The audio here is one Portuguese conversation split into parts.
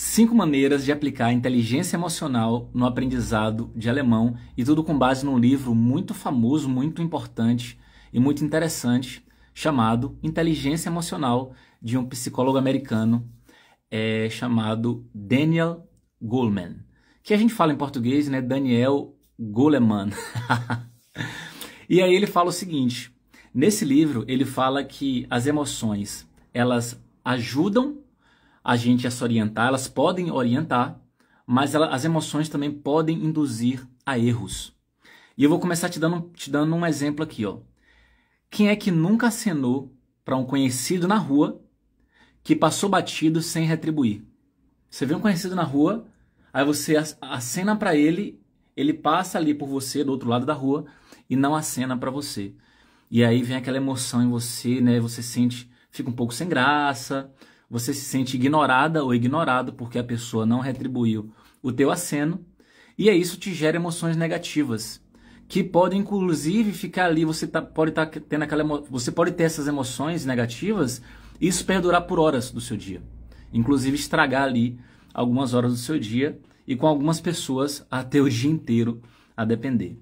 Cinco maneiras de aplicar inteligência emocional no aprendizado de alemão e tudo com base num livro muito famoso, muito importante e muito interessante chamado Inteligência Emocional de um psicólogo americano é, chamado Daniel Goleman, que a gente fala em português, né? Daniel Goleman. e aí ele fala o seguinte: nesse livro ele fala que as emoções elas ajudam a gente a se orientar, elas podem orientar, mas ela, as emoções também podem induzir a erros. E eu vou começar te dando, te dando um exemplo aqui, ó. Quem é que nunca acenou para um conhecido na rua que passou batido sem retribuir? Você vê um conhecido na rua, aí você acena para ele, ele passa ali por você do outro lado da rua e não acena para você. E aí vem aquela emoção em você, né? Você sente, fica um pouco sem graça, você se sente ignorada ou ignorado porque a pessoa não retribuiu o teu aceno, e é isso te gera emoções negativas, que podem inclusive ficar ali, você tá, pode tá tendo aquela você pode ter essas emoções negativas e isso perdurar por horas do seu dia, inclusive estragar ali algumas horas do seu dia e com algumas pessoas até o dia inteiro a depender.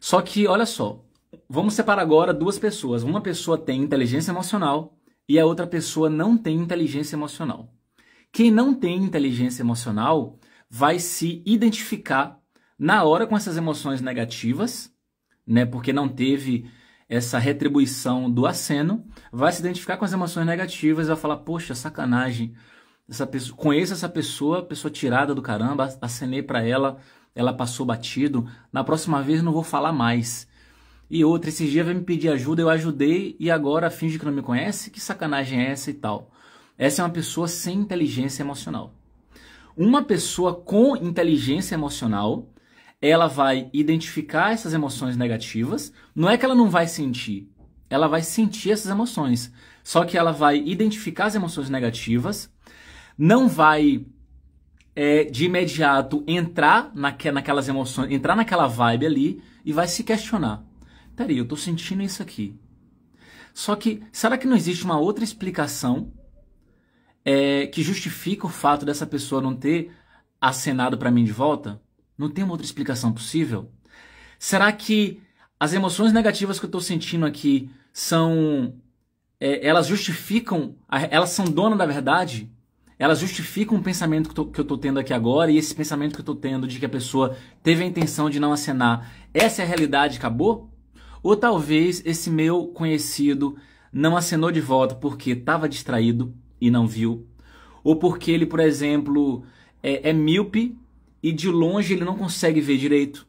Só que olha só, vamos separar agora duas pessoas. Uma pessoa tem inteligência emocional e a outra pessoa não tem inteligência emocional. Quem não tem inteligência emocional vai se identificar na hora com essas emoções negativas, né, porque não teve essa retribuição do aceno, vai se identificar com as emoções negativas, vai falar: "Poxa, sacanagem. Essa pessoa, conheço essa pessoa, pessoa tirada do caramba, acenei para ela, ela passou batido, na próxima vez não vou falar mais". E outra, esses dias vai me pedir ajuda, eu ajudei e agora finge que não me conhece? Que sacanagem é essa e tal? Essa é uma pessoa sem inteligência emocional. Uma pessoa com inteligência emocional, ela vai identificar essas emoções negativas. Não é que ela não vai sentir, ela vai sentir essas emoções. Só que ela vai identificar as emoções negativas, não vai é, de imediato entrar naquelas emoções, entrar naquela vibe ali e vai se questionar peraí, eu estou sentindo isso aqui. Só que, será que não existe uma outra explicação é, que justifica o fato dessa pessoa não ter acenado para mim de volta? Não tem uma outra explicação possível? Será que as emoções negativas que eu estou sentindo aqui são. É, elas justificam. Elas são donas da verdade? Elas justificam o pensamento que, tô, que eu estou tendo aqui agora e esse pensamento que eu estou tendo de que a pessoa teve a intenção de não acenar. Essa é a realidade, acabou? Ou talvez esse meu conhecido não acenou de volta porque estava distraído e não viu. Ou porque ele, por exemplo, é, é míope e de longe ele não consegue ver direito.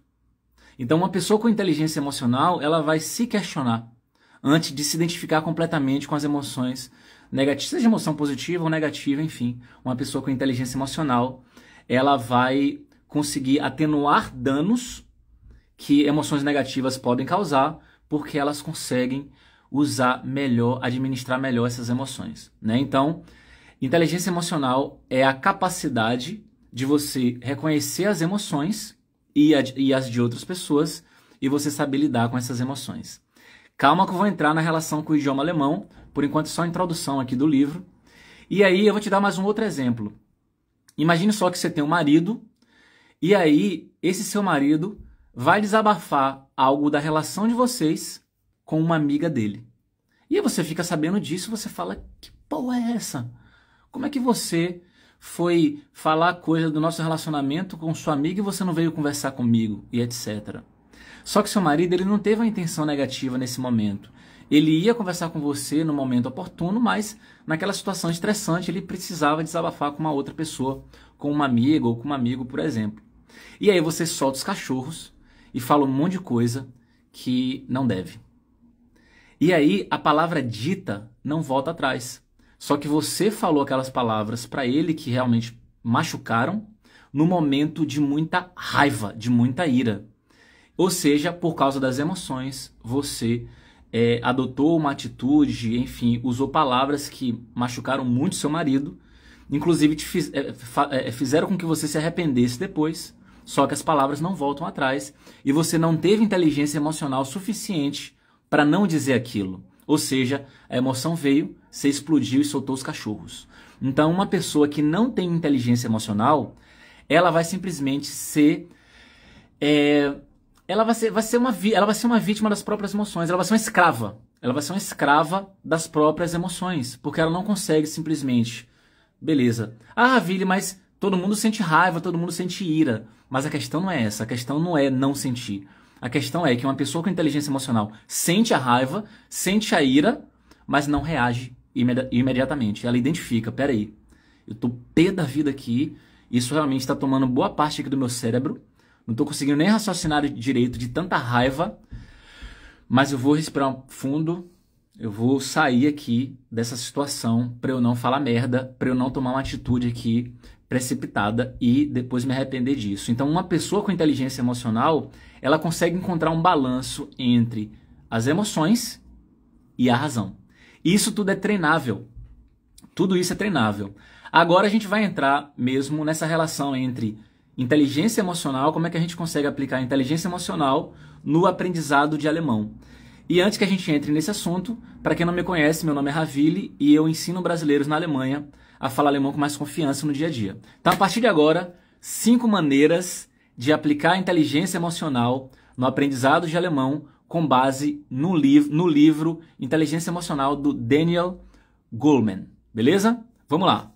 Então, uma pessoa com inteligência emocional, ela vai se questionar antes de se identificar completamente com as emoções negativas, seja emoção positiva ou negativa, enfim. Uma pessoa com inteligência emocional, ela vai conseguir atenuar danos que emoções negativas podem causar, porque elas conseguem usar melhor, administrar melhor essas emoções. Né? Então, inteligência emocional é a capacidade de você reconhecer as emoções e, a, e as de outras pessoas e você saber lidar com essas emoções. Calma que eu vou entrar na relação com o idioma alemão, por enquanto só a introdução aqui do livro. E aí eu vou te dar mais um outro exemplo. Imagine só que você tem um marido e aí esse seu marido vai desabafar algo da relação de vocês com uma amiga dele. E você fica sabendo disso, você fala: que porra é essa? Como é que você foi falar coisa do nosso relacionamento com sua amiga e você não veio conversar comigo e etc. Só que seu marido ele não teve uma intenção negativa nesse momento. Ele ia conversar com você no momento oportuno, mas naquela situação estressante ele precisava desabafar com uma outra pessoa, com uma amiga ou com um amigo, por exemplo. E aí você solta os cachorros e fala um monte de coisa que não deve. E aí a palavra dita não volta atrás. Só que você falou aquelas palavras para ele que realmente machucaram no momento de muita raiva, de muita ira. Ou seja, por causa das emoções, você é, adotou uma atitude, enfim, usou palavras que machucaram muito seu marido, inclusive te fiz, é, é fizeram com que você se arrependesse depois. Só que as palavras não voltam atrás e você não teve inteligência emocional suficiente para não dizer aquilo. Ou seja, a emoção veio, você explodiu e soltou os cachorros. Então, uma pessoa que não tem inteligência emocional, ela vai simplesmente ser. É, ela, vai ser, vai ser uma, ela vai ser uma vítima das próprias emoções, ela vai ser uma escrava. Ela vai ser uma escrava das próprias emoções, porque ela não consegue simplesmente. Beleza. Ah, Ville, mas Todo mundo sente raiva, todo mundo sente ira. Mas a questão não é essa. A questão não é não sentir. A questão é que uma pessoa com inteligência emocional sente a raiva, sente a ira, mas não reage imediatamente. Ela identifica: peraí, eu tô pé da vida aqui. Isso realmente está tomando boa parte aqui do meu cérebro. Não tô conseguindo nem raciocinar direito de tanta raiva. Mas eu vou respirar fundo, eu vou sair aqui dessa situação para eu não falar merda, para eu não tomar uma atitude aqui precipitada e depois me arrepender disso. Então, uma pessoa com inteligência emocional, ela consegue encontrar um balanço entre as emoções e a razão. isso tudo é treinável. Tudo isso é treinável. Agora a gente vai entrar mesmo nessa relação entre inteligência emocional, como é que a gente consegue aplicar a inteligência emocional no aprendizado de alemão. E antes que a gente entre nesse assunto, para quem não me conhece, meu nome é Ravile e eu ensino brasileiros na Alemanha a falar alemão com mais confiança no dia a dia. Então, a partir de agora, cinco maneiras de aplicar a inteligência emocional no aprendizado de alemão com base no, liv no livro Inteligência Emocional do Daniel Goleman. Beleza? Vamos lá.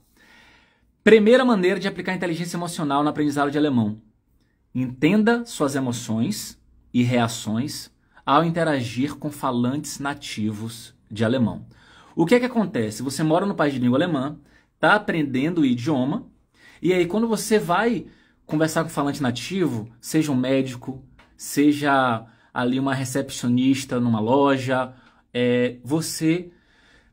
Primeira maneira de aplicar a inteligência emocional no aprendizado de alemão. Entenda suas emoções e reações ao interagir com falantes nativos de alemão. O que é que acontece? Você mora no país de língua alemã, está aprendendo o idioma. E aí, quando você vai conversar com o falante nativo, seja um médico, seja ali uma recepcionista numa loja, é, você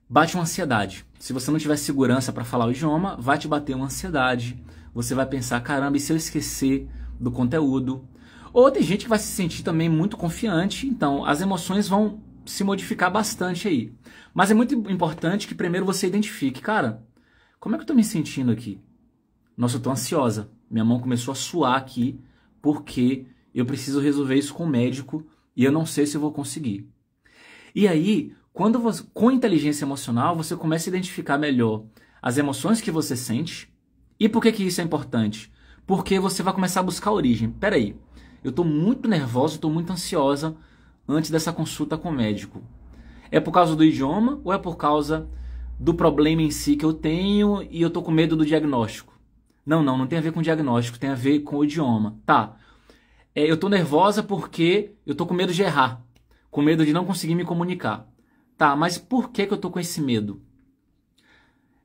bate uma ansiedade. Se você não tiver segurança para falar o idioma, vai te bater uma ansiedade. Você vai pensar, caramba, e se eu esquecer do conteúdo? Ou tem gente que vai se sentir também muito confiante, então as emoções vão se modificar bastante aí. Mas é muito importante que primeiro você identifique, cara, como é que eu tô me sentindo aqui? Nossa, eu tô ansiosa. Minha mão começou a suar aqui porque eu preciso resolver isso com o médico e eu não sei se eu vou conseguir. E aí, quando você, com inteligência emocional, você começa a identificar melhor as emoções que você sente. E por que, que isso é importante? Porque você vai começar a buscar a origem. Peraí, eu estou muito nervosa, estou muito ansiosa antes dessa consulta com o médico. É por causa do idioma ou é por causa do problema em si que eu tenho e eu tô com medo do diagnóstico. Não, não, não tem a ver com diagnóstico, tem a ver com o idioma. Tá. É, eu tô nervosa porque eu tô com medo de errar, com medo de não conseguir me comunicar. Tá, mas por que, que eu tô com esse medo?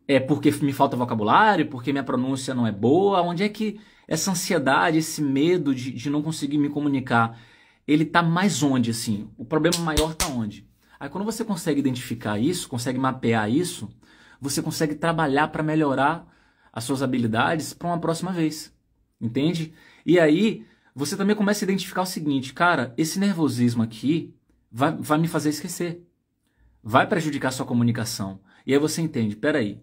É porque me falta vocabulário? Porque minha pronúncia não é boa? Onde é que essa ansiedade, esse medo de, de não conseguir me comunicar, ele tá mais onde, assim? O problema maior tá onde? Aí quando você consegue identificar isso, consegue mapear isso, você consegue trabalhar para melhorar as suas habilidades para uma próxima vez. Entende? E aí você também começa a identificar o seguinte, cara, esse nervosismo aqui vai, vai me fazer esquecer. Vai prejudicar a sua comunicação. E aí você entende, peraí,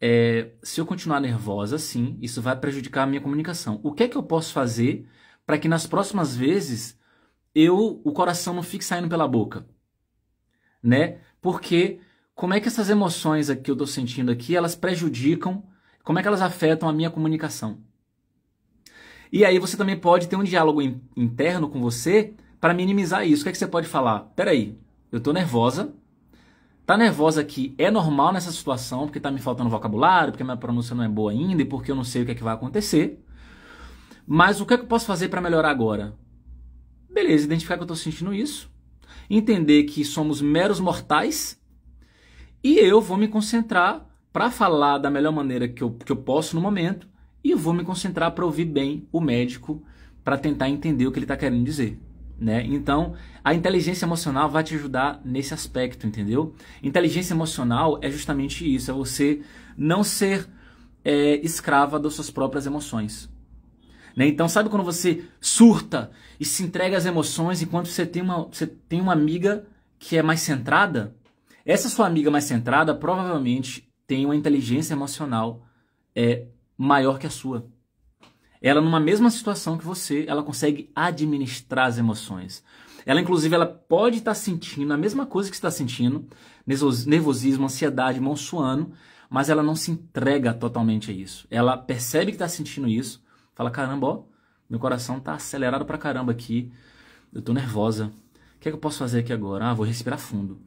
é, se eu continuar nervosa, sim, isso vai prejudicar a minha comunicação. O que é que eu posso fazer para que nas próximas vezes eu o coração não fique saindo pela boca? né? Porque como é que essas emoções que eu estou sentindo aqui, elas prejudicam, como é que elas afetam a minha comunicação? E aí você também pode ter um diálogo in, interno com você para minimizar isso. O que, é que você pode falar? Peraí, eu estou nervosa. Tá nervosa aqui é normal nessa situação, porque tá me faltando vocabulário, porque minha pronúncia não é boa ainda e porque eu não sei o que é que vai acontecer. Mas o que é que eu posso fazer para melhorar agora? Beleza, identificar que eu estou sentindo isso entender que somos meros mortais e eu vou me concentrar para falar da melhor maneira que eu, que eu posso no momento e vou me concentrar para ouvir bem o médico para tentar entender o que ele está querendo dizer. Né? Então, a inteligência emocional vai te ajudar nesse aspecto, entendeu? Inteligência emocional é justamente isso: é você não ser é, escrava das suas próprias emoções. Né? Então, sabe quando você surta e se entrega às emoções enquanto você tem uma, você tem uma amiga que é mais centrada? Essa sua amiga mais centrada provavelmente tem uma inteligência emocional é, maior que a sua. Ela, numa mesma situação que você, ela consegue administrar as emoções. Ela, inclusive, ela pode estar tá sentindo a mesma coisa que está sentindo, nervosismo, ansiedade, mão suando, mas ela não se entrega totalmente a isso. Ela percebe que está sentindo isso, Fala, caramba, ó, meu coração tá acelerado pra caramba aqui. Eu tô nervosa. O que é que eu posso fazer aqui agora? Ah, vou respirar fundo.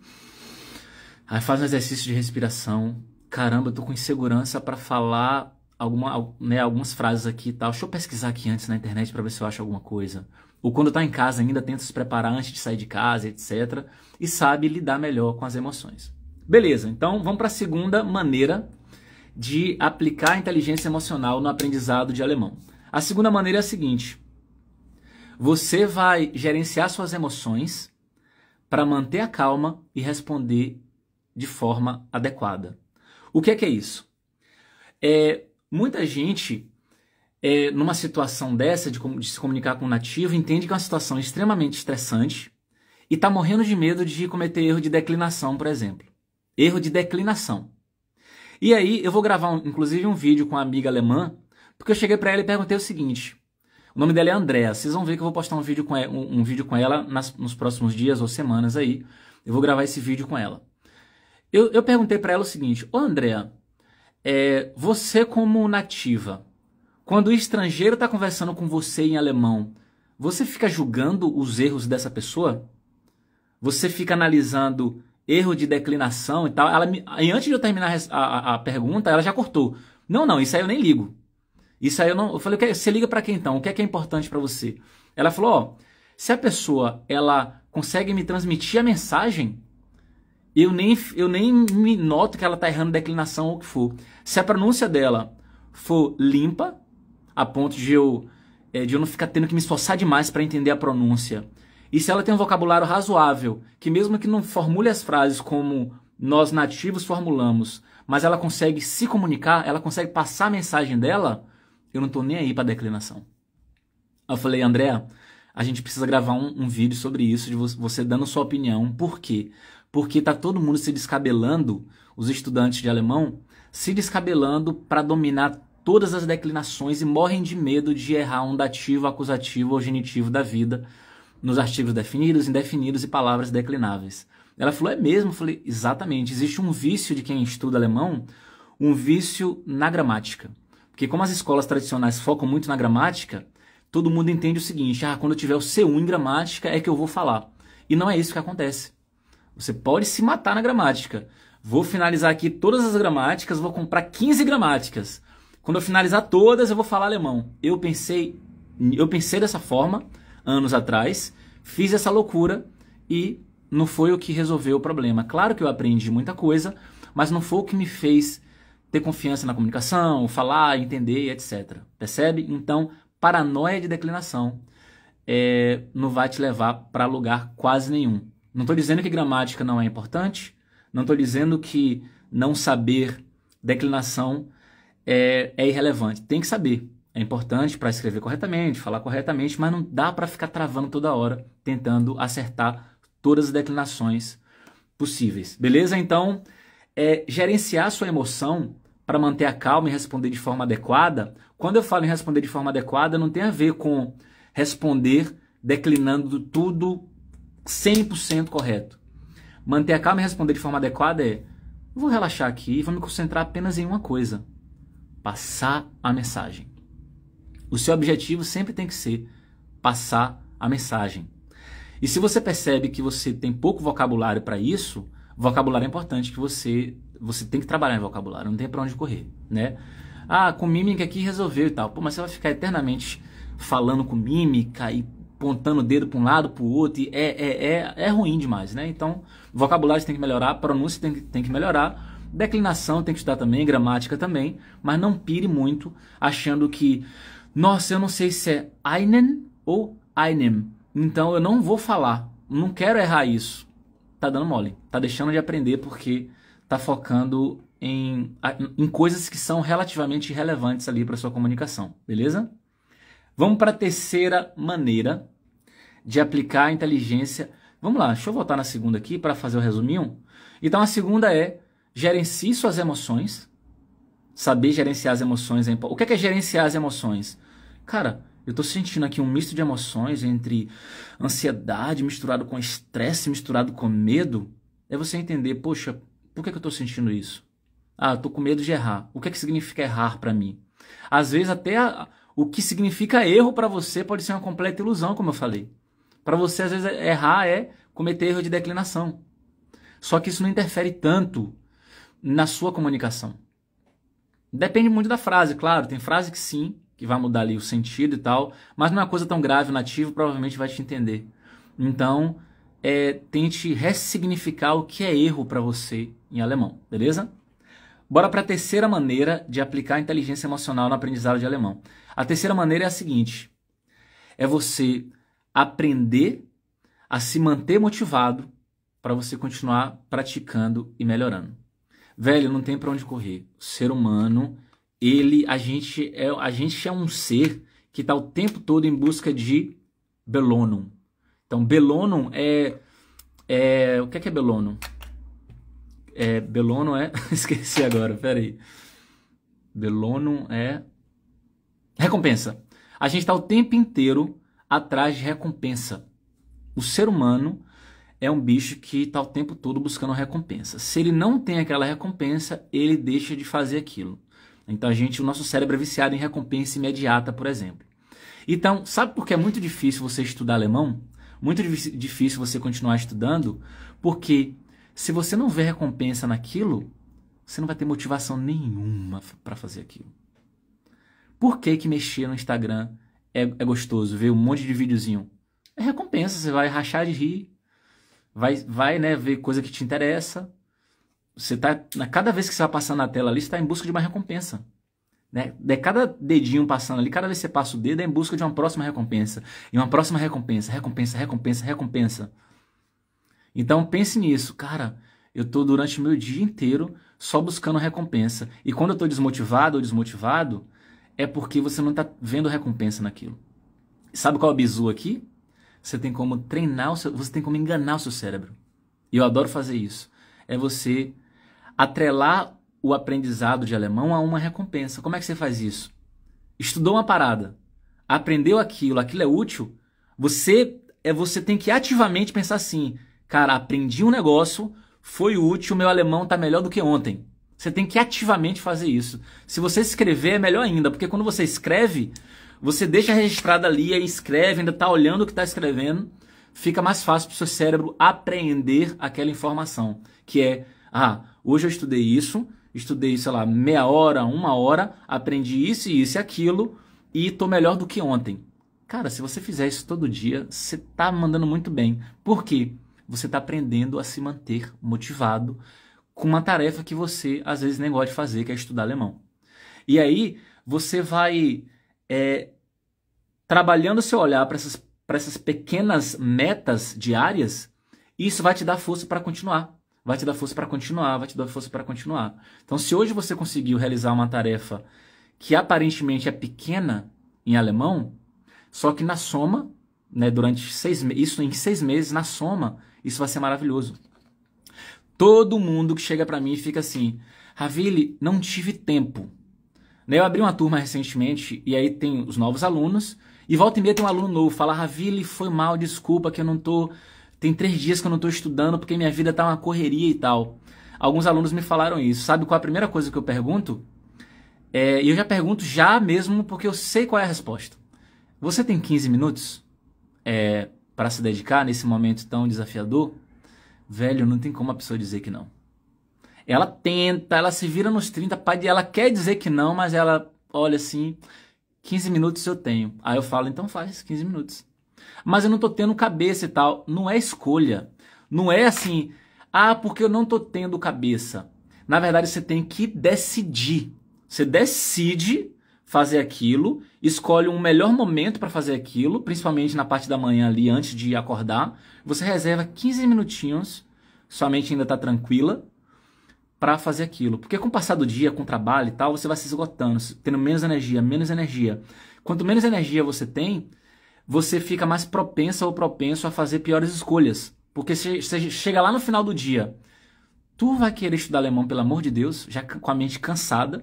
Aí faz um exercício de respiração. Caramba, eu tô com insegurança para falar alguma, né, algumas frases aqui e tal. Deixa eu pesquisar aqui antes na internet para ver se eu acho alguma coisa. Ou quando tá em casa ainda tenta se preparar antes de sair de casa, etc. E sabe lidar melhor com as emoções. Beleza, então vamos para a segunda maneira de aplicar a inteligência emocional no aprendizado de alemão. A segunda maneira é a seguinte: você vai gerenciar suas emoções para manter a calma e responder de forma adequada. O que é que é isso? É, muita gente, é, numa situação dessa de, de, se comunicar com um nativo, entende que é uma situação extremamente estressante e está morrendo de medo de cometer erro de declinação, por exemplo. Erro de declinação. E aí, eu vou gravar, um, inclusive, um vídeo com uma amiga alemã porque eu cheguei para ela e perguntei o seguinte: o nome dela é Andréa. Vocês vão ver que eu vou postar um vídeo com ela, um, um vídeo com ela nas, nos próximos dias ou semanas aí. Eu vou gravar esse vídeo com ela. Eu, eu perguntei para ela o seguinte: Ô Andréa, é, você como nativa, quando o estrangeiro está conversando com você em alemão, você fica julgando os erros dessa pessoa? Você fica analisando erro de declinação e tal? Ela me, e antes de eu terminar a, a, a pergunta, ela já cortou. Não, não, isso aí eu nem ligo. Isso aí eu não. Eu falei, é, você liga para quem então? O que é que é importante para você? Ela falou, ó, se a pessoa ela consegue me transmitir a mensagem, eu nem, eu nem me noto que ela tá errando declinação ou o que for. Se a pronúncia dela for limpa, a ponto de eu, é, de eu não ficar tendo que me esforçar demais para entender a pronúncia. E se ela tem um vocabulário razoável, que mesmo que não formule as frases como nós nativos formulamos, mas ela consegue se comunicar, ela consegue passar a mensagem dela, eu não tô nem aí pra declinação. Eu falei, André, a gente precisa gravar um, um, vídeo sobre isso, de você dando sua opinião. Por quê? Porque tá todo mundo se descabelando, os estudantes de alemão, se descabelando para dominar todas as declinações e morrem de medo de errar um dativo, acusativo ou genitivo da vida nos artigos definidos, indefinidos e palavras declináveis. Ela falou, é mesmo? Eu falei, exatamente. Existe um vício de quem estuda alemão, um vício na gramática. Porque como as escolas tradicionais focam muito na gramática, todo mundo entende o seguinte: ah, quando eu tiver o C1 em gramática é que eu vou falar. E não é isso que acontece. Você pode se matar na gramática. Vou finalizar aqui todas as gramáticas, vou comprar 15 gramáticas. Quando eu finalizar todas, eu vou falar alemão. Eu pensei, eu pensei dessa forma anos atrás, fiz essa loucura e não foi o que resolveu o problema. Claro que eu aprendi muita coisa, mas não foi o que me fez ter confiança na comunicação, falar, entender, etc. Percebe? Então, paranoia de declinação é, não vai te levar para lugar quase nenhum. Não estou dizendo que gramática não é importante, não estou dizendo que não saber declinação é, é irrelevante. Tem que saber. É importante para escrever corretamente, falar corretamente, mas não dá para ficar travando toda hora tentando acertar todas as declinações possíveis. Beleza? Então é gerenciar sua emoção para manter a calma e responder de forma adequada. Quando eu falo em responder de forma adequada, não tem a ver com responder declinando tudo 100% correto. Manter a calma e responder de forma adequada é: vou relaxar aqui e vou me concentrar apenas em uma coisa: passar a mensagem. O seu objetivo sempre tem que ser passar a mensagem. E se você percebe que você tem pouco vocabulário para isso, Vocabulário é importante que você você tem que trabalhar em vocabulário, não tem para onde correr, né? Ah, com mímica aqui resolveu e tal. Pô, mas você vai ficar eternamente falando com mímica e pontando o dedo para um lado, para o outro, e é, é, é, é ruim demais, né? Então, vocabulário tem que melhorar, pronúncia tem, tem que melhorar, declinação tem que estudar também, gramática também, mas não pire muito achando que, nossa, eu não sei se é einen ou einem, então eu não vou falar, não quero errar isso tá dando mole, tá deixando de aprender porque tá focando em, em coisas que são relativamente relevantes ali para sua comunicação, beleza? Vamos para a terceira maneira de aplicar a inteligência. Vamos lá, deixa eu voltar na segunda aqui para fazer o resuminho. Então a segunda é gerencie suas emoções. Saber gerenciar as emoções é O que é, que é gerenciar as emoções? Cara, eu estou sentindo aqui um misto de emoções entre ansiedade misturado com estresse, misturado com medo. É você entender, poxa, por que, que eu estou sentindo isso? Ah, eu tô com medo de errar. O que é que significa errar para mim? Às vezes até a, o que significa erro para você pode ser uma completa ilusão, como eu falei. Para você às vezes é, errar é cometer erro de declinação. Só que isso não interfere tanto na sua comunicação. Depende muito da frase, claro. Tem frase que sim, que vai mudar ali o sentido e tal, mas não é uma coisa tão grave, o nativo provavelmente vai te entender. Então, é, tente ressignificar o que é erro para você em alemão, beleza? Bora para a terceira maneira de aplicar a inteligência emocional no aprendizado de alemão. A terceira maneira é a seguinte: é você aprender a se manter motivado para você continuar praticando e melhorando. Velho, não tem para onde correr. O ser humano ele, a gente é, a gente é um ser que está o tempo todo em busca de belonum. Então, belonum é, é o que é, que é belonum? É, belonum é, esqueci agora, peraí. Belonum é recompensa. A gente está o tempo inteiro atrás de recompensa. O ser humano é um bicho que está o tempo todo buscando recompensa. Se ele não tem aquela recompensa, ele deixa de fazer aquilo. Então a gente, o nosso cérebro é viciado em recompensa imediata, por exemplo. Então, sabe por que é muito difícil você estudar alemão? Muito difícil você continuar estudando, porque se você não vê recompensa naquilo, você não vai ter motivação nenhuma para fazer aquilo. Por que, que mexer no Instagram é, é gostoso, ver um monte de videozinho? É recompensa, você vai rachar de rir, vai, vai né, ver coisa que te interessa, você tá, cada vez que você vai passando na tela ali, você está em busca de uma recompensa. Né? De cada dedinho passando ali, cada vez que você passa o dedo, é em busca de uma próxima recompensa. E uma próxima recompensa, recompensa, recompensa, recompensa. Então pense nisso, cara. Eu estou durante o meu dia inteiro só buscando recompensa. E quando eu estou desmotivado ou desmotivado, é porque você não está vendo recompensa naquilo. Sabe qual é o bizu aqui? Você tem como treinar, o seu, você tem como enganar o seu cérebro. E eu adoro fazer isso. É você atrelar o aprendizado de alemão a uma recompensa. Como é que você faz isso? Estudou uma parada, aprendeu aquilo, aquilo é útil. Você é você tem que ativamente pensar assim: cara, aprendi um negócio, foi útil, meu alemão está melhor do que ontem. Você tem que ativamente fazer isso. Se você escrever, é melhor ainda, porque quando você escreve, você deixa registrado ali, aí escreve, ainda está olhando o que está escrevendo, fica mais fácil para o seu cérebro apreender aquela informação, que é ah, hoje eu estudei isso, estudei, sei lá, meia hora, uma hora, aprendi isso, isso e aquilo e tô melhor do que ontem. Cara, se você fizer isso todo dia, você tá mandando muito bem. Por quê? Você tá aprendendo a se manter motivado com uma tarefa que você às vezes nem gosta de fazer, que é estudar alemão. E aí você vai é, trabalhando seu olhar para essas, essas pequenas metas diárias, isso vai te dar força para continuar vai te dar força para continuar, vai te dar força para continuar. Então, se hoje você conseguiu realizar uma tarefa que aparentemente é pequena em alemão, só que na soma, né, durante seis isso em seis meses, na soma, isso vai ser maravilhoso. Todo mundo que chega para mim fica assim, Ravili, não tive tempo. Né, eu abri uma turma recentemente e aí tem os novos alunos e volta e meia tem um aluno novo, fala, Ravili, foi mal, desculpa que eu não tô tem três dias que eu não estou estudando porque minha vida está uma correria e tal. Alguns alunos me falaram isso. Sabe qual é a primeira coisa que eu pergunto? É, e é, eu já pergunto já mesmo porque eu sei qual é a resposta. Você tem 15 minutos é, para se dedicar nesse momento tão desafiador? Velho, não tem como a pessoa dizer que não. Ela tenta, ela se vira nos 30, ela quer dizer que não, mas ela olha assim, 15 minutos eu tenho. Aí eu falo, então faz 15 minutos. Mas eu não tô tendo cabeça e tal. Não é escolha. Não é assim, ah, porque eu não tô tendo cabeça. Na verdade, você tem que decidir. Você decide fazer aquilo, escolhe um melhor momento para fazer aquilo, principalmente na parte da manhã ali, antes de acordar. Você reserva 15 minutinhos, sua mente ainda está tranquila, para fazer aquilo. Porque com o passar do dia, com o trabalho e tal, você vai se esgotando, tendo menos energia, menos energia. Quanto menos energia você tem, você fica mais propensa ou propenso a fazer piores escolhas. Porque você chega lá no final do dia, tu vai querer estudar alemão, pelo amor de Deus, já com a mente cansada,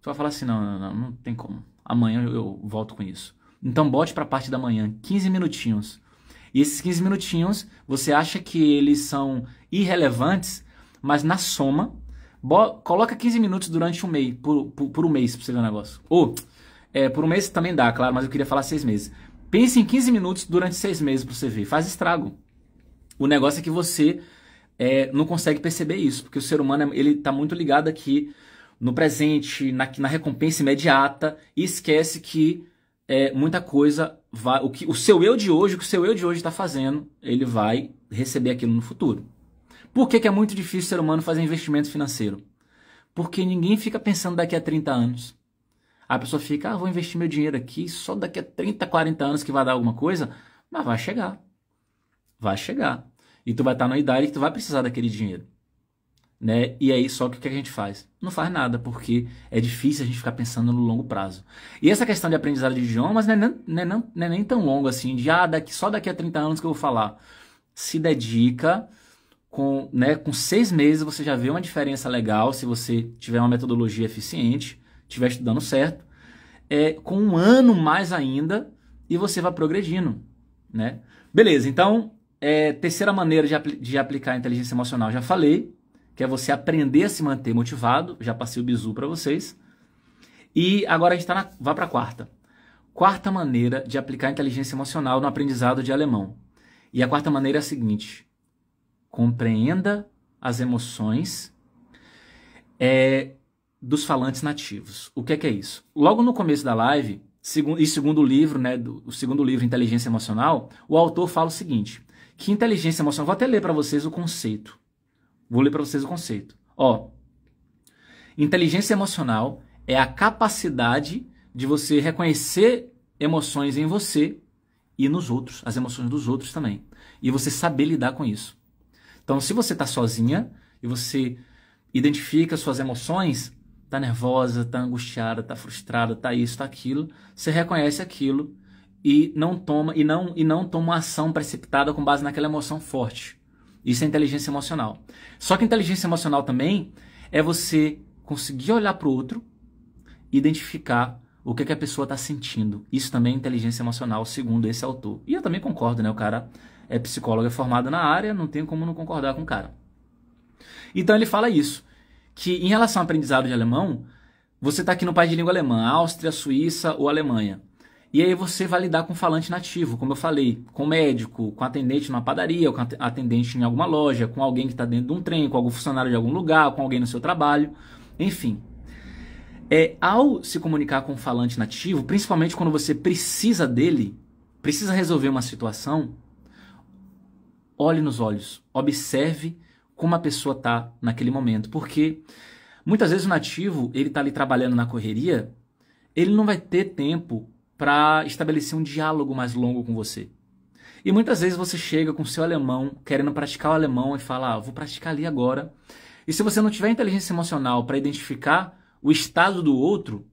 tu vai falar assim, não, não, não, não tem como. Amanhã eu, eu volto com isso. Então bote para a parte da manhã, 15 minutinhos. E esses 15 minutinhos, você acha que eles são irrelevantes, mas na soma, coloca 15 minutos durante um mês, por, por, por um mês, para você ver o negócio. Ou, é, por um mês também dá, claro, mas eu queria falar seis meses. Pense em 15 minutos durante seis meses para você ver. Faz estrago. O negócio é que você é, não consegue perceber isso, porque o ser humano ele está muito ligado aqui no presente, na, na recompensa imediata, e esquece que é, muita coisa vai. O, que, o seu eu de hoje, o que o seu eu de hoje está fazendo, ele vai receber aquilo no futuro. Por que, que é muito difícil o ser humano fazer investimento financeiro? Porque ninguém fica pensando daqui a 30 anos. A pessoa fica, ah, vou investir meu dinheiro aqui, só daqui a 30, 40 anos que vai dar alguma coisa, mas vai chegar. Vai chegar. E tu vai estar tá na idade que tu vai precisar daquele dinheiro. Né? E aí, só que o que a gente faz? Não faz nada, porque é difícil a gente ficar pensando no longo prazo. E essa questão de aprendizado de idiomas não é, não é, não é nem tão longo assim, de ah, daqui, só daqui a 30 anos que eu vou falar. Se dedica, com, né, com seis meses você já vê uma diferença legal se você tiver uma metodologia eficiente estiver estudando certo, é, com um ano mais ainda, e você vai progredindo, né? Beleza, então, é, terceira maneira de, apl de aplicar a inteligência emocional, já falei, que é você aprender a se manter motivado, já passei o bizu para vocês. E agora a gente tá na, vai para a quarta. Quarta maneira de aplicar a inteligência emocional no aprendizado de alemão. E a quarta maneira é a seguinte: compreenda as emoções, é, dos falantes nativos. O que é que é isso? Logo no começo da live, segundo, e segundo o livro, né, do, o segundo livro Inteligência Emocional, o autor fala o seguinte: que inteligência emocional, vou até ler para vocês o conceito. Vou ler para vocês o conceito. Ó, inteligência emocional é a capacidade de você reconhecer emoções em você e nos outros, as emoções dos outros também. E você saber lidar com isso. Então, se você está sozinha e você identifica suas emoções, tá nervosa, tá angustiada, tá frustrada, tá isso, tá aquilo, você reconhece aquilo e não toma e não e não toma uma ação precipitada com base naquela emoção forte. Isso é inteligência emocional. Só que inteligência emocional também é você conseguir olhar para o outro, identificar o que, é que a pessoa está sentindo. Isso também é inteligência emocional, segundo esse autor. E eu também concordo, né? O cara é psicólogo, é formado na área, não tem como não concordar com o cara. Então ele fala isso que em relação ao aprendizado de alemão, você está aqui no país de língua alemã, Áustria, Suíça ou Alemanha. E aí você vai lidar com falante nativo, como eu falei, com médico, com atendente numa padaria, com atendente em alguma loja, com alguém que está dentro de um trem, com algum funcionário de algum lugar, com alguém no seu trabalho, enfim. É, ao se comunicar com um falante nativo, principalmente quando você precisa dele, precisa resolver uma situação, olhe nos olhos, observe como a pessoa está naquele momento, porque muitas vezes o nativo, ele está ali trabalhando na correria, ele não vai ter tempo para estabelecer um diálogo mais longo com você. E muitas vezes você chega com seu alemão, querendo praticar o alemão e fala: ah, "Vou praticar ali agora". E se você não tiver inteligência emocional para identificar o estado do outro,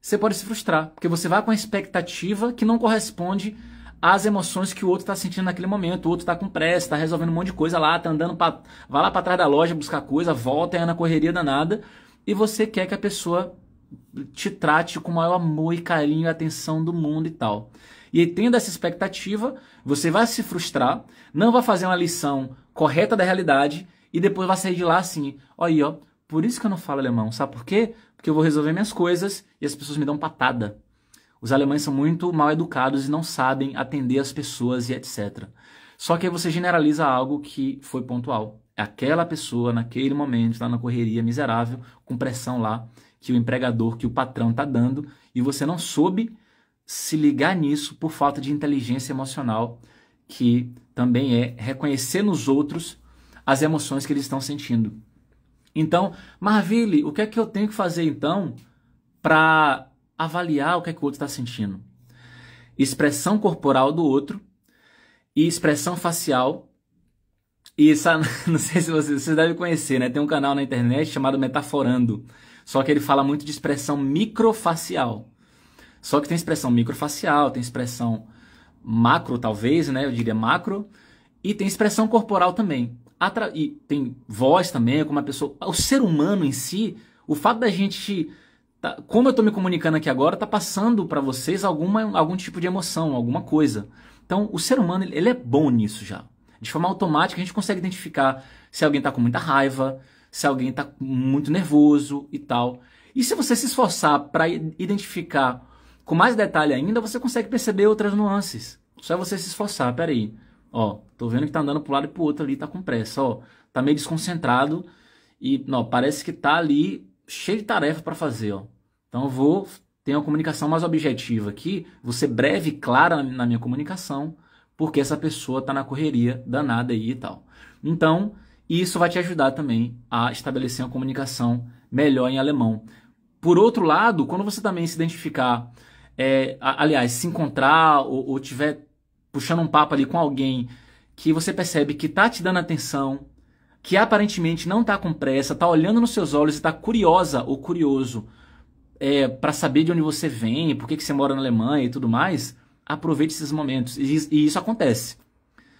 você pode se frustrar, porque você vai com a expectativa que não corresponde as emoções que o outro está sentindo naquele momento. O outro está com pressa, está resolvendo um monte de coisa lá, está andando para. Vai lá para trás da loja buscar coisa, volta, é na correria danada. E você quer que a pessoa te trate com o maior amor e carinho e atenção do mundo e tal. E tendo essa expectativa, você vai se frustrar, não vai fazer uma lição correta da realidade e depois vai sair de lá assim, aí ó, por isso que eu não falo alemão, sabe por quê? Porque eu vou resolver minhas coisas e as pessoas me dão patada. Os alemães são muito mal educados e não sabem atender as pessoas e etc. Só que aí você generaliza algo que foi pontual. É aquela pessoa, naquele momento, lá na correria miserável, com pressão lá, que o empregador, que o patrão está dando, e você não soube se ligar nisso por falta de inteligência emocional, que também é reconhecer nos outros as emoções que eles estão sentindo. Então, Marville, o que é que eu tenho que fazer então para avaliar o que é que o outro está sentindo. Expressão corporal do outro e expressão facial. E essa, não sei se vocês, vocês devem conhecer, né? Tem um canal na internet chamado Metaforando. Só que ele fala muito de expressão microfacial. Só que tem expressão microfacial, tem expressão macro, talvez, né? Eu diria macro. E tem expressão corporal também. Atra e tem voz também, como a pessoa. O ser humano em si, o fato da gente tá, como eu estou me comunicando aqui agora, está passando para vocês alguma, algum tipo de emoção, alguma coisa. Então, o ser humano ele é bom nisso já. De forma automática, a gente consegue identificar se alguém está com muita raiva, se alguém está muito nervoso e tal. E se você se esforçar para identificar com mais detalhe ainda, você consegue perceber outras nuances. Só é você se esforçar. Peraí, ó, tô vendo que tá andando pro lado e pro outro ali, tá com pressa, ó, tá meio desconcentrado e, não, parece que tá ali cheio de tarefa para fazer, ó. Então eu vou ter uma comunicação mais objetiva aqui, vou ser breve e clara na minha comunicação, porque essa pessoa está na correria danada aí e tal. Então, isso vai te ajudar também a estabelecer uma comunicação melhor em alemão. Por outro lado, quando você também se identificar, é, aliás, se encontrar ou, ou tiver puxando um papo ali com alguém que você percebe que tá te dando atenção, que aparentemente não tá com pressa, tá olhando nos seus olhos e tá curiosa ou curioso é, para saber de onde você vem, por que, que você mora na Alemanha e tudo mais, aproveite esses momentos. E, e isso acontece.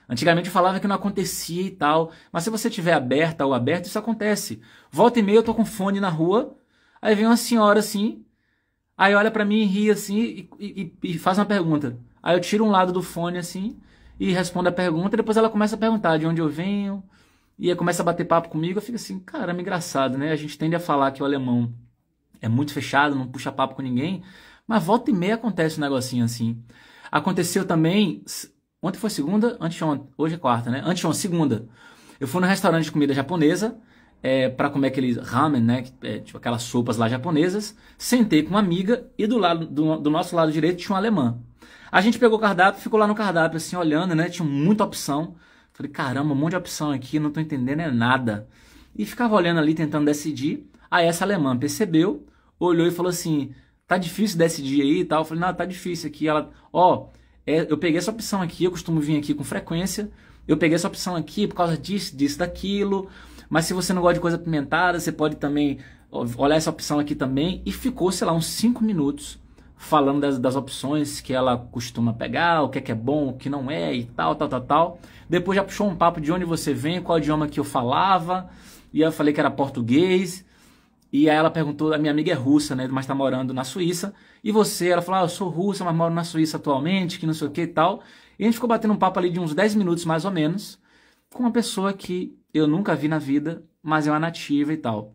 Antigamente eu falava que não acontecia e tal, mas se você estiver aberta ou aberto, isso acontece. Volta e meia eu tô com fone na rua, aí vem uma senhora assim, aí olha para mim e ri assim e, e, e, faz uma pergunta. Aí eu tiro um lado do fone assim e respondo a pergunta, e depois ela começa a perguntar de onde eu venho, e aí começa a bater papo comigo, eu fico assim, caramba, engraçado, né? A gente tende a falar que o alemão é muito fechado, não puxa papo com ninguém. Mas volta e meia acontece um negocinho assim. Aconteceu também. Ontem foi segunda, antes ontem, hoje é quarta, né? Antes ontem segunda. Eu fui num restaurante de comida japonesa é, para comer aqueles ramen, né? É, tipo aquelas sopas lá japonesas. Sentei com uma amiga e do, lado, do, do nosso lado direito tinha um alemão. A gente pegou o cardápio, ficou lá no cardápio assim, olhando, né? Tinha muita opção. Falei, caramba, um monte de opção aqui, não tô entendendo é nada. E ficava olhando ali, tentando decidir. Aí essa alemã percebeu, olhou e falou assim: tá difícil desse dia aí e tal. Eu falei: não, tá difícil aqui. Ela, ó, oh, é, eu peguei essa opção aqui, eu costumo vir aqui com frequência. Eu peguei essa opção aqui por causa disso, disso, daquilo. Mas se você não gosta de coisa apimentada, você pode também olhar essa opção aqui também. E ficou, sei lá, uns 5 minutos falando das, das, opções que ela costuma pegar, o que é, que é bom, o que não é e tal, tal, tal, tal. Depois já puxou um papo de onde você vem, qual idioma que eu falava. E eu falei que era português. E aí ela perguntou, a minha amiga é russa, né, mas está morando na Suíça. E você? Ela falou, ah, eu sou russa, mas moro na Suíça atualmente, que não sei o que e tal. E a gente ficou batendo um papo ali de uns 10 minutos, mais ou menos, com uma pessoa que eu nunca vi na vida, mas é uma nativa e tal.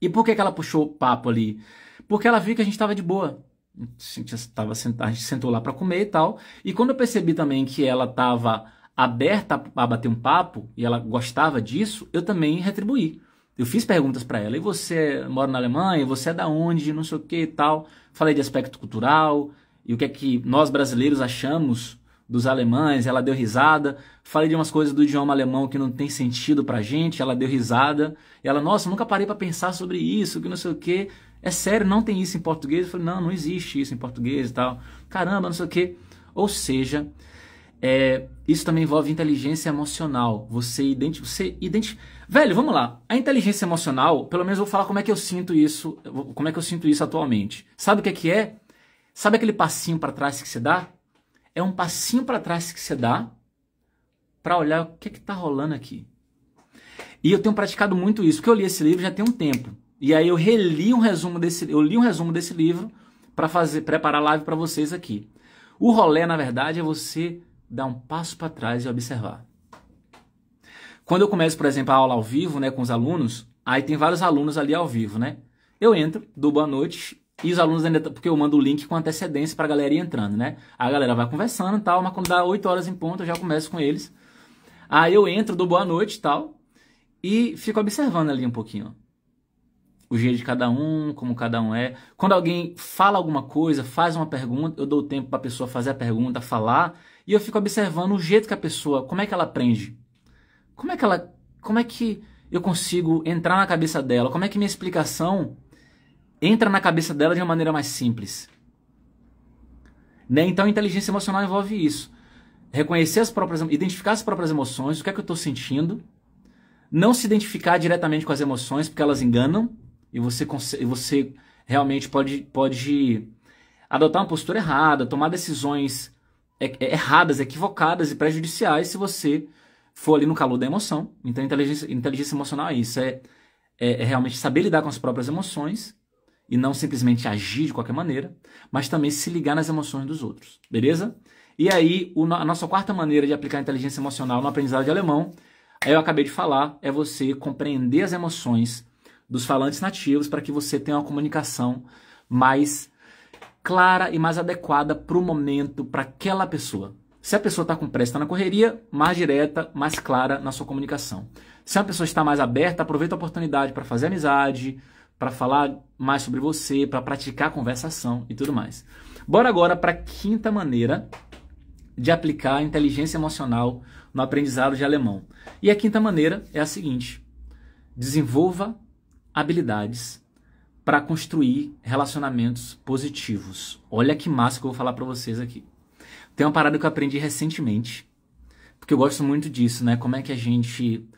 E por que, que ela puxou o papo ali? Porque ela viu que a gente estava de boa. A gente, tava sentado, a gente sentou lá para comer e tal. E quando eu percebi também que ela estava aberta a bater um papo, e ela gostava disso, eu também retribuí. Eu fiz perguntas para ela. E você mora na Alemanha? Você é da onde? Não sei o que e tal. Falei de aspecto cultural e o que é que nós brasileiros achamos dos alemães. Ela deu risada. Falei de umas coisas do idioma alemão que não tem sentido pra gente. Ela deu risada. E ela, nossa, nunca parei para pensar sobre isso, que não sei o que. É sério, não tem isso em português? Eu falei, não, não existe isso em português e tal. Caramba, não sei o que. Ou seja, é, isso também envolve inteligência emocional. Você, você identifica Velho, vamos lá. A inteligência emocional, pelo menos eu vou falar como é que eu sinto isso, como é que eu sinto isso atualmente. Sabe o que é que é? Sabe aquele passinho para trás que você dá? É um passinho para trás que você dá para olhar o que é que tá rolando aqui. E eu tenho praticado muito isso, porque eu li esse livro já tem um tempo. E aí eu reli um resumo desse, eu li um resumo desse livro para fazer preparar a live para vocês aqui. O rolê, na verdade, é você dar um passo para trás e observar. Quando eu começo, por exemplo, a aula ao vivo, né, com os alunos, aí tem vários alunos ali ao vivo, né? Eu entro, dou boa noite e os alunos ainda, porque eu mando o link com antecedência para a galera ir entrando, né? A galera vai conversando e tal, mas quando dá 8 horas em ponto, eu já começo com eles. Aí eu entro, dou boa noite e tal, e fico observando ali um pouquinho, o jeito de cada um, como cada um é. Quando alguém fala alguma coisa, faz uma pergunta, eu dou tempo para a pessoa fazer a pergunta, falar, e eu fico observando o jeito que a pessoa, como é que ela aprende. Como é que ela. Como é que eu consigo entrar na cabeça dela? Como é que minha explicação entra na cabeça dela de uma maneira mais simples? Né? Então, inteligência emocional envolve isso. Reconhecer as próprias. identificar as próprias emoções, o que é que eu estou sentindo. Não se identificar diretamente com as emoções, porque elas enganam. E você, e você realmente pode, pode adotar uma postura errada, tomar decisões é, é, erradas, equivocadas e prejudiciais se você foi ali no calor da emoção. Então, inteligência, inteligência emocional é isso: é, é, é realmente saber lidar com as próprias emoções e não simplesmente agir de qualquer maneira, mas também se ligar nas emoções dos outros, beleza? E aí, o, a nossa quarta maneira de aplicar inteligência emocional no aprendizado de alemão, aí eu acabei de falar, é você compreender as emoções dos falantes nativos para que você tenha uma comunicação mais clara e mais adequada para o momento, para aquela pessoa. Se a pessoa está com pressa, está na correria, mais direta, mais clara na sua comunicação. Se a pessoa está mais aberta, aproveita a oportunidade para fazer amizade, para falar mais sobre você, para praticar conversação e tudo mais. Bora agora para a quinta maneira de aplicar a inteligência emocional no aprendizado de alemão. E a quinta maneira é a seguinte: desenvolva habilidades para construir relacionamentos positivos. Olha que massa que eu vou falar para vocês aqui. Tem uma parada que eu aprendi recentemente, porque eu gosto muito disso, né? Como é que a gente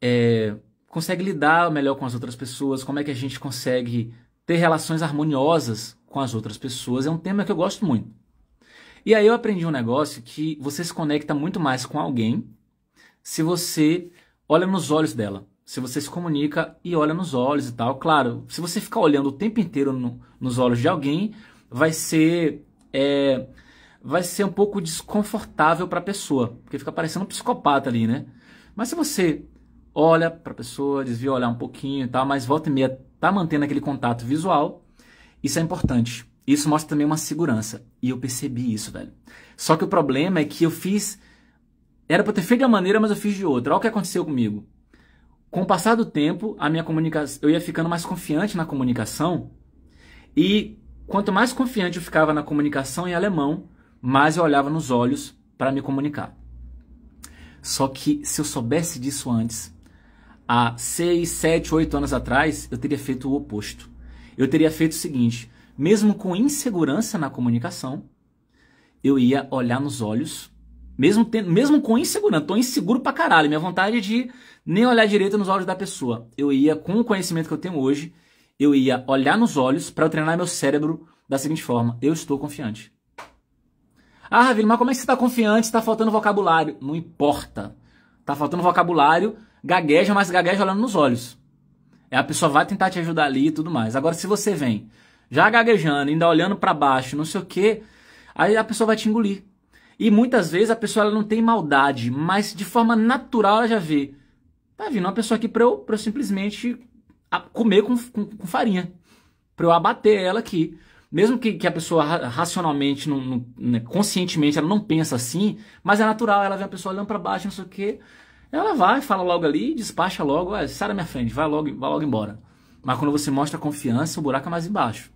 é, consegue lidar melhor com as outras pessoas, como é que a gente consegue ter relações harmoniosas com as outras pessoas. É um tema que eu gosto muito. E aí eu aprendi um negócio que você se conecta muito mais com alguém se você olha nos olhos dela. Se você se comunica e olha nos olhos e tal. Claro, se você ficar olhando o tempo inteiro no, nos olhos de alguém, vai ser é, vai ser um pouco desconfortável para a pessoa, porque fica parecendo um psicopata ali, né? Mas se você olha para a pessoa, desvia olhar um pouquinho e tal, mas volta e meia tá mantendo aquele contato visual, isso é importante. Isso mostra também uma segurança. E eu percebi isso, velho. Só que o problema é que eu fiz. Era para ter feito de uma maneira, mas eu fiz de outra. Olha o que aconteceu comigo. Com o passar do tempo, a minha comunicação. Eu ia ficando mais confiante na comunicação. E quanto mais confiante eu ficava na comunicação em alemão, mas eu olhava nos olhos para me comunicar. Só que se eu soubesse disso antes, há 6, 7, 8 anos atrás, eu teria feito o oposto. Eu teria feito o seguinte: mesmo com insegurança na comunicação, eu ia olhar nos olhos, mesmo, tendo, mesmo com insegurança, tô inseguro pra caralho, minha vontade é de nem olhar direito nos olhos da pessoa. Eu ia, com o conhecimento que eu tenho hoje, eu ia olhar nos olhos para treinar meu cérebro da seguinte forma: eu estou confiante. Ah, Vila, mas como é que você está confiante? Está faltando vocabulário. Não importa. Está faltando vocabulário, gagueja, mas gagueja olhando nos olhos. É, a pessoa vai tentar te ajudar ali e tudo mais. Agora, se você vem já gaguejando, ainda olhando para baixo, não sei o quê, aí a pessoa vai te engolir. E muitas vezes a pessoa ela não tem maldade, mas de forma natural ela já vê. Tá vindo uma pessoa aqui para eu, eu simplesmente comer com, com, com farinha. para eu abater ela aqui mesmo que, que a pessoa racionalmente, não, não né, conscientemente, ela não pensa assim, mas é natural, ela vê a pessoa olhando para baixo, não sei o quê, ela vai, fala logo ali, despacha logo, sai da minha frente, vai logo, vai logo embora. Mas quando você mostra confiança, o buraco é mais embaixo.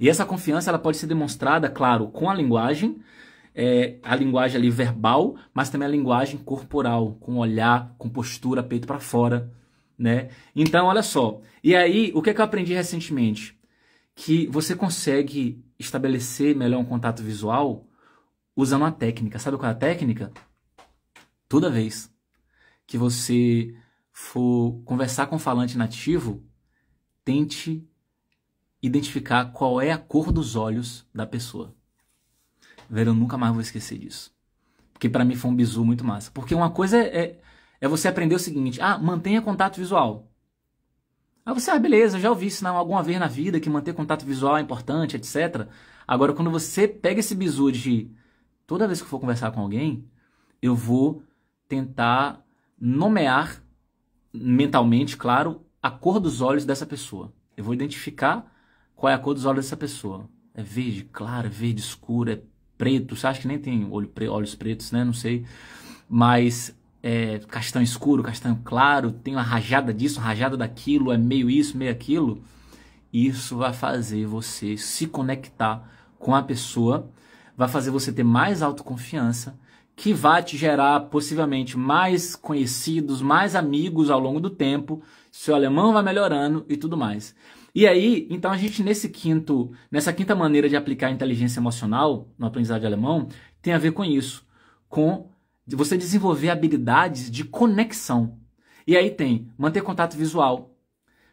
E essa confiança ela pode ser demonstrada, claro, com a linguagem, é, a linguagem ali verbal, mas também a linguagem corporal, com olhar, com postura, peito para fora, né? Então, olha só. E aí, o que, é que eu aprendi recentemente? que você consegue estabelecer melhor um contato visual usando a técnica. Sabe qual é a técnica? Toda vez que você for conversar com o falante nativo, tente identificar qual é a cor dos olhos da pessoa. Velho, eu nunca mais vou esquecer disso. Porque para mim foi um bizu muito massa. Porque uma coisa é, é, é você aprender o seguinte: ah, mantenha contato visual. Aí você, assim, ah, beleza, já ouvi isso não, né? alguma vez na vida que manter contato visual é importante, etc. Agora, quando você pega esse bizu de toda vez que eu for conversar com alguém, eu vou tentar nomear mentalmente, claro, a cor dos olhos dessa pessoa. Eu vou identificar qual é a cor dos olhos dessa pessoa. É verde, claro, é verde escuro, é preto. Você acha que nem tem olho olhos pretos, né? Não sei. Mas é, castanho escuro, castanho claro, tem uma rajada disso, uma rajada daquilo, é meio isso, meio aquilo. Isso vai fazer você se conectar com a pessoa, vai fazer você ter mais autoconfiança, que vai te gerar possivelmente mais conhecidos, mais amigos ao longo do tempo, seu alemão vai melhorando e tudo mais. E aí, então a gente nesse quinto, nessa quinta maneira de aplicar inteligência emocional no aprendizado de alemão, tem a ver com isso, com você desenvolver habilidades de conexão. E aí tem manter contato visual,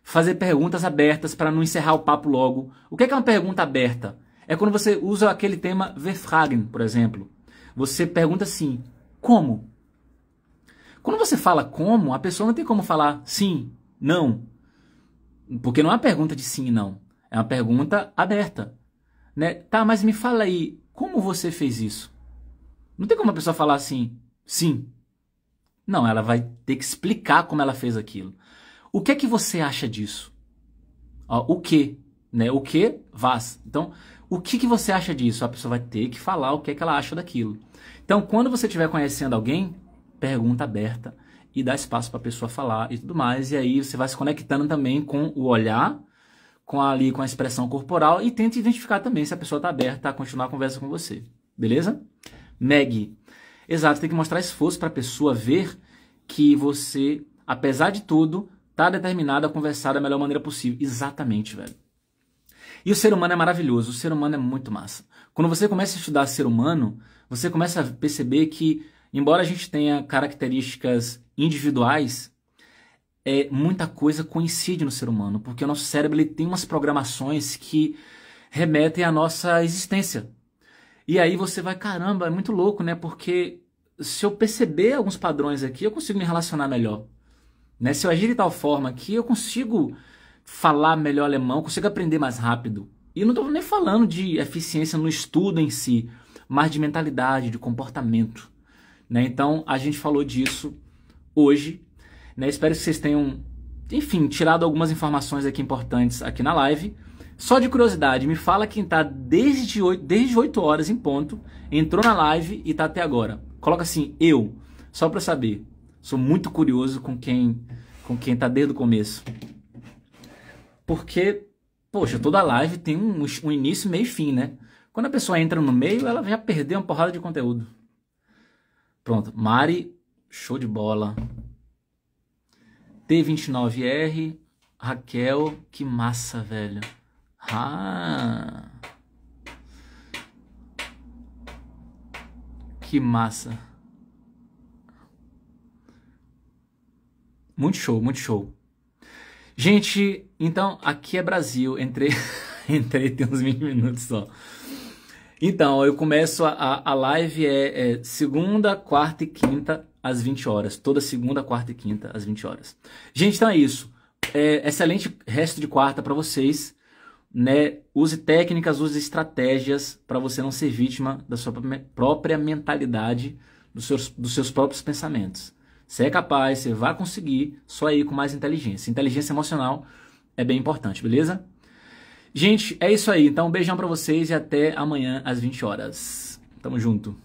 fazer perguntas abertas para não encerrar o papo logo. O é que é uma pergunta aberta? É quando você usa aquele tema Verfragen, por exemplo. Você pergunta assim, como? Quando você fala como, a pessoa não tem como falar sim, não. Porque não é uma pergunta de sim e não. É uma pergunta aberta. Né? Tá, mas me fala aí, como você fez isso? Não tem como a pessoa falar assim, Sim. Não, ela vai ter que explicar como ela fez aquilo. O que é que você acha disso? Ó, o que? Né? O que? Vaz. Então, o que, que você acha disso? A pessoa vai ter que falar o que, é que ela acha daquilo. Então, quando você estiver conhecendo alguém, pergunta aberta e dá espaço para a pessoa falar e tudo mais. E aí você vai se conectando também com o olhar, com a, ali com a expressão corporal e tenta identificar também se a pessoa está aberta a continuar a conversa com você. Beleza? Meg, Exato, tem que mostrar esforço para a pessoa ver que você, apesar de tudo, tá determinado a conversar da melhor maneira possível. Exatamente, velho. E o ser humano é maravilhoso, o ser humano é muito massa. Quando você começa a estudar ser humano, você começa a perceber que, embora a gente tenha características individuais, é, muita coisa coincide no ser humano, porque o nosso cérebro ele tem umas programações que remetem à nossa existência. E aí você vai, caramba, é muito louco, né? Porque se eu perceber alguns padrões aqui, eu consigo me relacionar melhor. Né? Se eu agir de tal forma que eu consigo falar melhor alemão, consigo aprender mais rápido. E não estou nem falando de eficiência no estudo em si, mas de mentalidade, de comportamento. Né? Então, a gente falou disso hoje. Né? Espero que vocês tenham, enfim, tirado algumas informações aqui importantes aqui na live. Só de curiosidade, me fala quem tá desde 8, desde 8 horas em ponto, entrou na live e tá até agora. Coloca assim, eu, só para saber. Sou muito curioso com quem com quem tá desde o começo. Porque, poxa, toda live tem um, um início, meio e fim, né? Quando a pessoa entra no meio, ela já perdeu uma porrada de conteúdo. Pronto, Mari, show de bola. T29R, Raquel, que massa, velho. Ah! Que massa! Muito show, muito show. Gente, então aqui é Brasil. Entrei, entrei tem uns 20 minutos só. Então, eu começo a, a live é, é, segunda, quarta e quinta às 20 horas. Toda segunda, quarta e quinta às 20 horas. Gente, então é isso. É, excelente resto de quarta para vocês né, use técnicas, use estratégias para você não ser vítima da sua própria mentalidade, dos seus, dos seus próprios pensamentos. Você é capaz, você vai conseguir, só aí com mais inteligência. Inteligência emocional é bem importante, beleza? Gente, é isso aí. Então, um beijão para vocês e até amanhã às 20 horas. Tamo junto.